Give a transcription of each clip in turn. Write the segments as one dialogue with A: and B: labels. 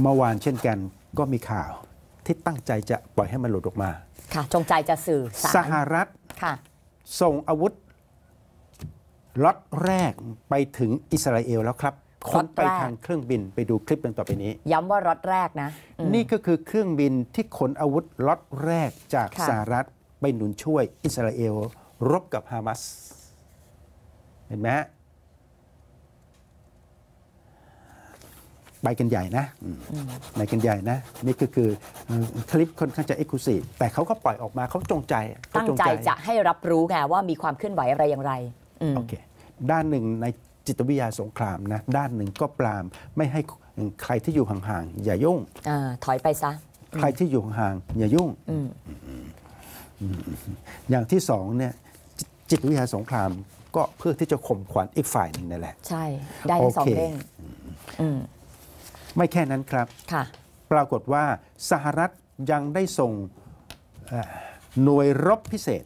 A: เมื่อวานเช่นกันก็มีข่าว ที่ตั้งใจจะปล่อยให้มันหลุดออกมา ค่ะ จงใจจะสื่อสารสหรัฐค่ะ ส่งอาวุธล็อตแรกไปถึงอิสราเอลแล้วครับคนไปทางเครื่องบินไปดูคลิปเป็นต่อไปนี้
B: ย้ำว่าล็อตแรกนะ
A: นี่ก็คือเครื่องบินที่ขนอาวุธล็อตแรกจากสหรัฐไปหนุนช่วยอิสราเอล รบกับฮามาสเห็นไหมไปกันใหญ่นะไปกันใหญ่นะ นี่ก็คือคลิปค่อนข้างจะเอ็กซ์คลูซีฟแต่เขาก็ปล่อยออกมาเขาจงใจตั้งใจจะ
B: ให้รับรู้ไงว่ามีความเคลื่อนไหวอะไรอย่างไร
A: โอเคด้านหนึ่งในจิตวิทยาสงครามนะด้านหนึ่งก็ปรามไม่ให้ใครที่อยู่ห่างๆอย่ายุ่ง
B: อถอยไปซะ
A: ใครที่อยู่ห่างๆอย่ายุ่งอย่างที่สองเนี่ยจิตวิทยาสงครามก็เพื่อที่จะข่มขวัญอีกฝ่ายหนึ่งนั่นแหละใ
B: ช่ได้ทั้งสองเด้ง
A: ไม่แค่นั้นครับ ปรากฏว่าสหรัฐยังได้ส่งหน่วยรบพิเศษ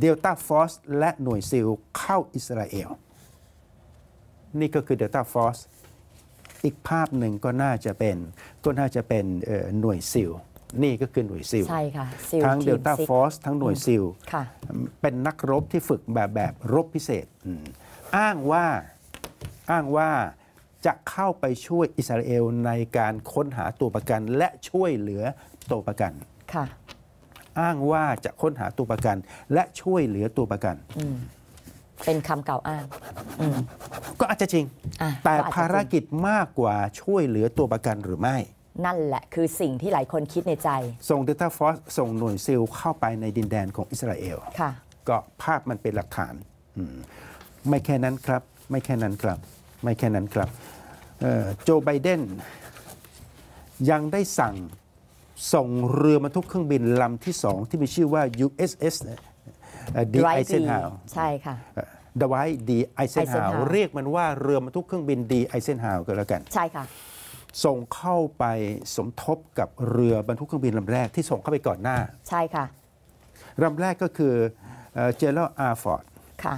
A: เดลต้าฟอสและหน่วยซิลเข้าอิสราเอล นี่ก็คือเดลต้าฟอสอีกภาพหนึ่งก็น่าจะเป็นก็น่าจะเป็นหน่วยซิล นี่ก็คือหน่วยซิลใช่
B: ค่ะทั้งเดลต้าฟอสทั้งหน่วยซิล
A: เป็นนักรบที่ฝึกแบบแบบรบพิเศษ อ้างว่าอ้างว่าจะเข้าไปช่วยอิสราเอลในการค้นหาตัวประกัน และช่วยเหลือตัวประกัน ค่ะ อ้างว่าจะค้นหาตัวประกัน และช่วยเหลือตัวประกัน เป็นคำเก่าอ้าง ก็อาจจะจริง แต่ภารกิจมากกว่าช่วยเหลือตัวประกันหรือไม่
B: นั่นแหละคือสิ่งที่หลายคนคิดในใจ
A: ส่งเดลต้าฟอสส่งหน่วยซิลเข้าไปในดินแดนของอิสราเอล ค่ะ ก็ภาพมันเป็นหลักฐาน ไม่แค่นั้นครับ ไม่แค่นั้นครับ ไม่แค่นั้นครับโจไบเดนยังได้สั่งส่งเรือบรรทุกเครื่องบินลำที่สองที่มีชื่อว่า USS ดีไอเซนฮาวใช่ค่ะดวายดีไอเซนฮาวเรียกมันว่า เรือบรรทุกเครื่องบินดีไอเซนฮาวก็แล้วกันใช่ค่ะส่งเข้าไปสมทบกับเรือบรรทุกเครื่องบินลำแรกที่ส่งเข้าไปก่อนหน้า ใช่ค่ะลำแรกก็คือเจอร์อาร์ฟอร์ดค่ะ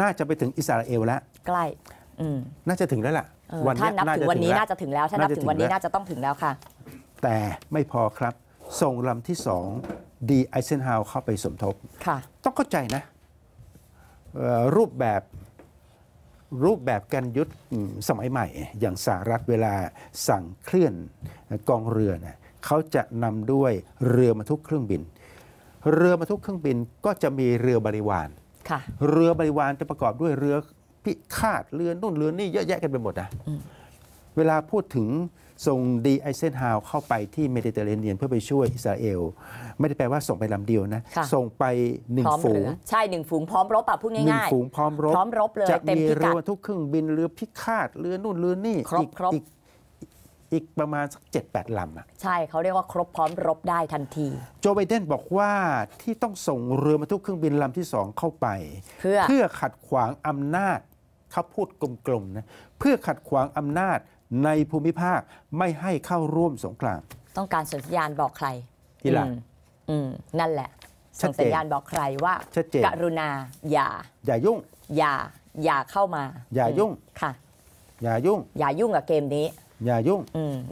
A: น่าจะไปถึงอิสราเอลแล้วใกล้น่าจะถึงแล้วล่ะถ้านับถึงวันนี้น่าจะถึงแล้วถ้านับถึงวันนี้น่าจ
B: ะต้องถึงแล้วค่ะ
A: แต่ไม่พอครับส่งลำที่สองดีไอเซนฮาวเข้าไปสมทบต้องเข้าใจนะ รูปแบบรูปแบบการยุทธสมัยใหม่ อย่างสหรัฐเวลาสั่งเคลื่อนกองเรือนะเขาจะนำด้วยเรือบรรทุกเครื่องบิน เรือบรรทุกเครื่องบินก็จะมีเรือบริวารเรือบริวารจะประกอบด้วยเรือพิฆาตเรือนู่นเรือนี่เยอะแยะกันไปหมดนะ เวลาพูดถึงส่งดีไอเซนฮาวเข้าไปที่เมดิเตอร์เรเนียนเพื่อไปช่วยอิสราเอล ไม่ได้แปลว่าส่งไปลำเดียวนะ ส่งไปหนึ่งฝูง
B: ใช่หนึ่งฝูงพร้อมรบอ่ะพูดง่ายๆหนึ่งฝูงพร้อมรบพร้อมรบเลยจะมีเรือ
A: ทุกเครื่องบินเรือพิฆาตเรือนู่นเรือนี่ครบครบอีกประมาณสักเจ็ดแปดลำอ่ะ
B: ใช่เขาเรียกว่าครบพร้อมรบได้ทันที
A: โจไบเดนบอกว่าที่ต้องส่งเรือบรรทุกเครื่องบินลำที่สองเข้าไปเพื่อขัดขวางอำนาจเขาพูดกลมๆนะ เพื่อขัดขวางอำนาจในภูมิภาคไม่ให้เข้าร่วมสงคราม
B: ต้องการสัญญาณบอกใคร ทีหละนั่นแหละส่งสัญญาณบอกใครว่ากรุณา อย่า อย่ายุ่ง อย่า อย่าเข้ามา อย่ายุ่งค่ะ อย่ายุ่ง อย่ายุ่งกับเกมนี้
A: อย่ายุ่ง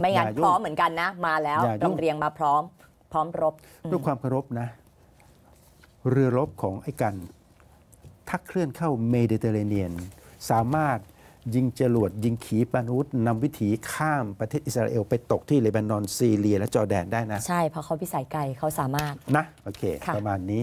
A: ไม่งั้นพร้อมเหมือนกั
B: นนะ มาแล้วต้องเรียงมาพร้อม พร้อมรบ
A: ด้วยความเคารพนะ เรือรบของไอ้กันถ้าเคลื่อนเข้าเมดิเตอร์เรเนียนสามารถยิงจรวดยิงขีปนาวุธนำวิถีข้ามประเทศอิสราเอล ไปตกที่เลบานอนซีเรียและจอร์แดนได้นะ ใช่เพราะเขา
B: พิสัยไกลเขาสามารถ
A: นะ โอเคประมาณนี้